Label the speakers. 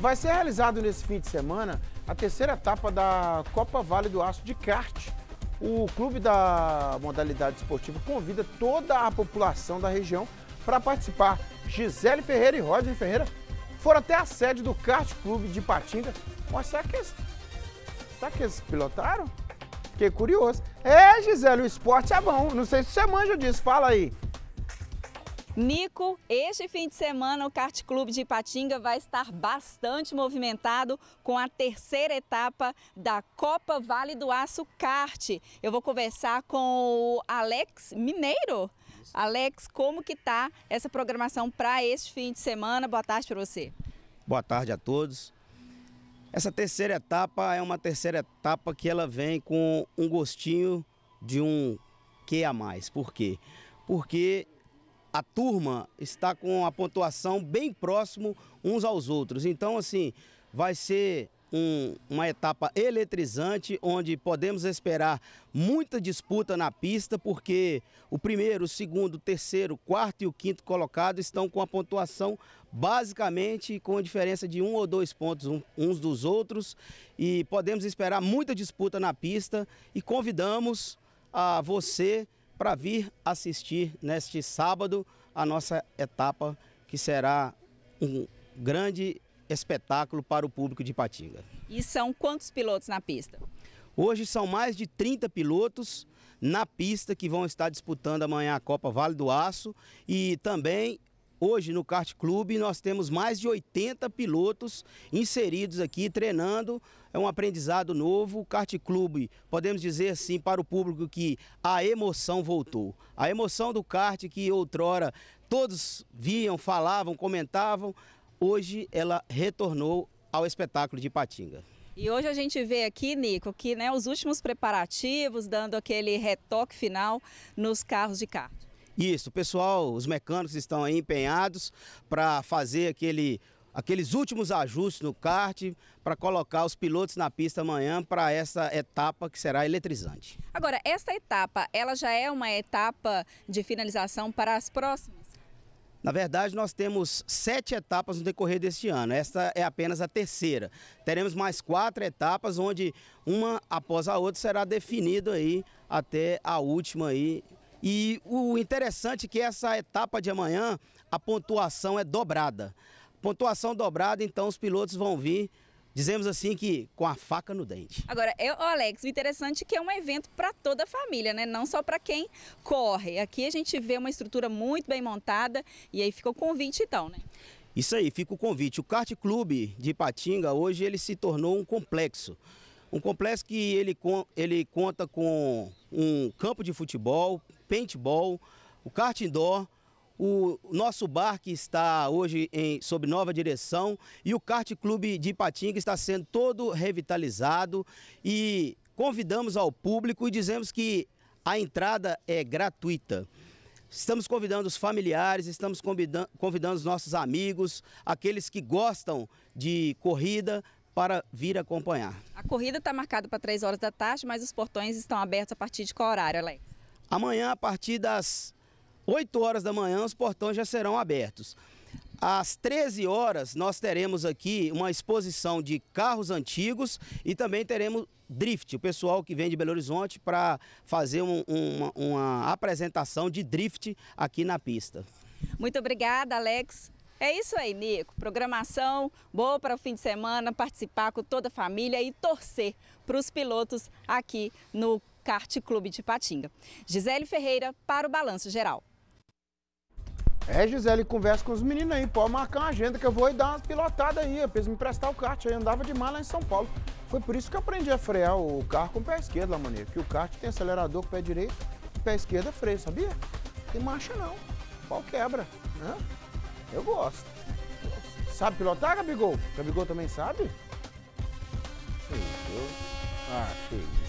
Speaker 1: Vai ser realizado nesse fim de semana a terceira etapa da Copa Vale do Aço de kart. O clube da modalidade esportiva convida toda a população da região para participar. Gisele Ferreira e Rodney Ferreira foram até a sede do Kart Clube de Patinga. Mas será que eles, será que eles pilotaram? Fiquei curioso. É, Gisele, o esporte é bom. Não sei se você manja disso. Fala aí.
Speaker 2: Nico, este fim de semana o Kart Clube de Ipatinga vai estar bastante movimentado com a terceira etapa da Copa Vale do Aço Kart. Eu vou conversar com o Alex Mineiro. Alex, como que tá essa programação para este fim de semana? Boa tarde para você.
Speaker 3: Boa tarde a todos. Essa terceira etapa é uma terceira etapa que ela vem com um gostinho de um que a mais. Por quê? Porque a turma está com a pontuação bem próximo uns aos outros. Então, assim, vai ser um, uma etapa eletrizante, onde podemos esperar muita disputa na pista, porque o primeiro, o segundo, o terceiro, o quarto e o quinto colocado estão com a pontuação basicamente com a diferença de um ou dois pontos uns dos outros. E podemos esperar muita disputa na pista e convidamos a você para vir assistir neste sábado a nossa etapa, que será um grande espetáculo para o público de Patinga.
Speaker 2: E são quantos pilotos na pista?
Speaker 3: Hoje são mais de 30 pilotos na pista que vão estar disputando amanhã a Copa Vale do Aço e também Hoje no Kart Clube nós temos mais de 80 pilotos inseridos aqui treinando, é um aprendizado novo. O Kart Clube, podemos dizer assim para o público que a emoção voltou. A emoção do kart que outrora todos viam, falavam, comentavam, hoje ela retornou ao espetáculo de Patinga.
Speaker 2: E hoje a gente vê aqui, Nico, que né, os últimos preparativos dando aquele retoque final nos carros de kart.
Speaker 3: Isso, o pessoal, os mecânicos estão aí empenhados para fazer aquele aqueles últimos ajustes no kart para colocar os pilotos na pista amanhã para essa etapa que será eletrizante.
Speaker 2: Agora, esta etapa, ela já é uma etapa de finalização para as próximas?
Speaker 3: Na verdade, nós temos sete etapas no decorrer deste ano. Esta é apenas a terceira. Teremos mais quatro etapas, onde uma após a outra será definida aí até a última aí e o interessante é que essa etapa de amanhã a pontuação é dobrada. Pontuação dobrada, então os pilotos vão vir Dizemos assim que com a faca no dente.
Speaker 2: Agora, eu, Alex, o interessante é que é um evento para toda a família, né? Não só para quem corre. Aqui a gente vê uma estrutura muito bem montada e aí fica o convite então, né?
Speaker 3: Isso aí, fica o convite. O Kart Clube de Ipatinga hoje ele se tornou um complexo. Um complexo que ele, ele conta com um campo de futebol, paintball, o kart indoor, o nosso bar que está hoje em, sob nova direção e o kart clube de Ipatinga está sendo todo revitalizado e convidamos ao público e dizemos que a entrada é gratuita. Estamos convidando os familiares, estamos convidando, convidando os nossos amigos, aqueles que gostam de corrida, para vir acompanhar.
Speaker 2: A corrida está marcada para 3 horas da tarde, mas os portões estão abertos a partir de qual horário, Alex?
Speaker 3: Amanhã, a partir das 8 horas da manhã, os portões já serão abertos. Às 13 horas, nós teremos aqui uma exposição de carros antigos e também teremos drift, o pessoal que vem de Belo Horizonte para fazer um, uma, uma apresentação de drift aqui na pista.
Speaker 2: Muito obrigada, Alex. É isso aí, Nico. Programação boa para o fim de semana, participar com toda a família e torcer para os pilotos aqui no Kart Clube de Patinga. Gisele Ferreira para o Balanço Geral.
Speaker 1: É, Gisele, conversa com os meninos aí, pode marcar uma agenda que eu vou dar uma pilotada aí. Eu preciso me emprestar o kart, aí andava demais lá em São Paulo. Foi por isso que eu aprendi a frear o carro com o pé esquerdo, lá maneiro. que o kart tem acelerador com o pé direito, o pé esquerdo é freio, sabia? Tem marcha não, pau quebra, né? Eu gosto. Sabe pilotar, Gabigol? Gabigol também sabe?
Speaker 2: Eu... Ah, achei.